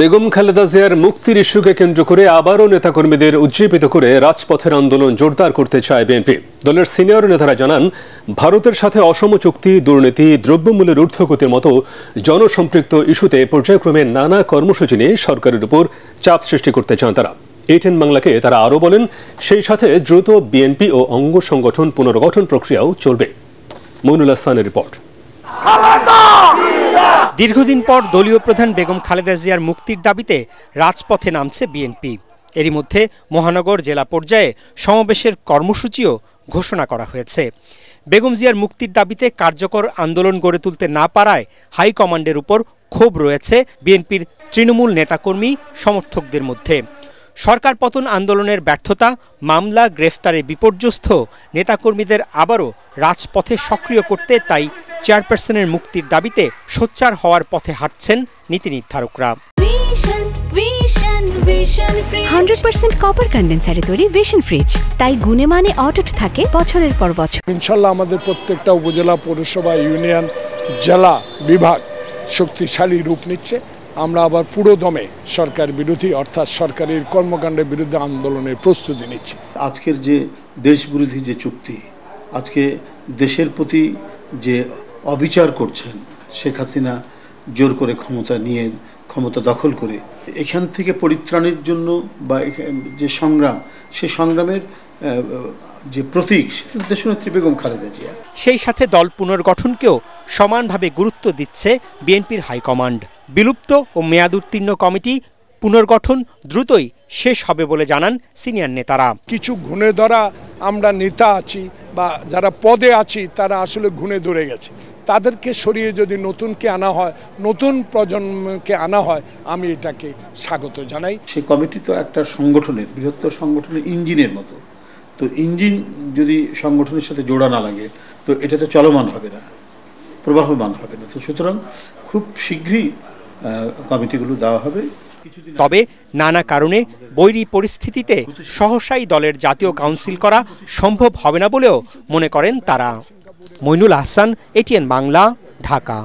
বেগম খালেদা জিয়ার মুক্তির ইস্যুকে কেন্দ্র করে আবারও নেতাকর্মীদের উজ্জীবিত করে রাজপথের আন্দোলন জোরদার করতে চায় বিএনপি দলের সিনিয়র নেতারা জানান ভারতের সাথে অসম চুক্তি দুর্নীতি দ্রব্যমূল্যের ঊর্ধ্বগতির মতো জনসম্পৃক্ত ইস্যুতে পর্যায়ক্রমে নানা কর্মসূচি নিয়ে সরকারের উপর চাপ সৃষ্টি করতে চান তারা এটেন বাংলাকে তারা আরও বলেন সেই সাথে দ্রুত বিএনপি ও অঙ্গ সংগঠন পুনর্গঠন প্রক্রিয়াও চলবে মনুল আসানের রিপোর্ট দীর্ঘদিন পর দলীয় প্রধান বেগম খালেদা জিয়ার মুক্তির দাবিতে রাজপথে নামছে বিএনপি এরই মধ্যে মহানগর জেলা পর্যায়ে সমাবেশের কর্মসূচিও ঘোষণা করা হয়েছে বেগম জিয়ার মুক্তির দাবিতে কার্যকর আন্দোলন গড়ে তুলতে না পারায় হাইকমান্ডের উপর ক্ষোভ রয়েছে বিএনপির তৃণমূল নেতাকর্মী সমর্থকদের মধ্যে সরকার পতন আন্দোলনের ব্যর্থতা মামলা গ্রেফতারে বিপর্যস্ত নেতাকর্মীদের আবারও রাজপথে সক্রিয় করতে তাই চেয়ারপারসনের মুক্তির দাবিতে সোচ্চার হওয়ার পথে হাঁটছেন নীতি নির্ধারকরা হান্ড্রেড পার্সেন্ট তৈরি ফ্রিজ তাই মানে থাকে ইনশাল্লাহ আমাদের প্রত্যেকটা উপজেলা পৌরসভা ইউনিয়ন জেলা বিভাগ শক্তিশালী রূপ নিচ্ছে আমরা আবার সরকার বিরোধী অর্থাৎ সরকারের কর্মকাণ্ডের বিরুদ্ধে আন্দোলনের প্রস্তুতি নিচ্ছি আজকের যে দেশ বিরোধী যে চুক্তি আজকে দেশের প্রতি যে অবিচার করছেন শেখ হাসিনা জোর করে ক্ষমতা নিয়ে ক্ষমতা দখল করে এখান থেকে পরিত্রাণের জন্য বা যে সংগ্রাম সে সংগ্রামের যে প্রতীক দেশনেত্রী বেগম খালেদা জিয়া সেই সাথে দল পুনর্গঠনকেও সমানভাবে গুরুত্ব দিচ্ছে বিএনপির হাইকমান্ড বিলুপ্ত ও মেয়াদ উত্তীর্ণ কমিটি পুনর্গঠন দ্রুতই শেষ হবে বলে জানান সিনিয়র নেতারা কিছু ঘুণে ধরা আমরা নেতা আছি বা যারা পদে আছি তারা আসলে ঘুণে ধরে গেছে তাদেরকে সরিয়ে যদি নতুনকে আনা হয় নতুন প্রজন্মকে আনা হয় আমি এটাকে স্বাগত জানাই সেই কমিটি তো একটা সংগঠনের বৃহত্তর সংগঠনের ইঞ্জিনের মতো তো ইঞ্জিন যদি সংগঠনের সাথে জোড়া না লাগে তো এটা তো চলমান হবে না প্রবাহমান হবে না তো সুতরাং খুব শীঘ্রই কমিটিগুলো দেওয়া হবে তবে নানা কারণে বৈরী পরিস্থিতিতে সহসাই দলের জাতীয় কাউন্সিল করা সম্ভব হবে না বলেও মনে করেন তারা মইনুল আহসান এটিএন বাংলা ঢাকা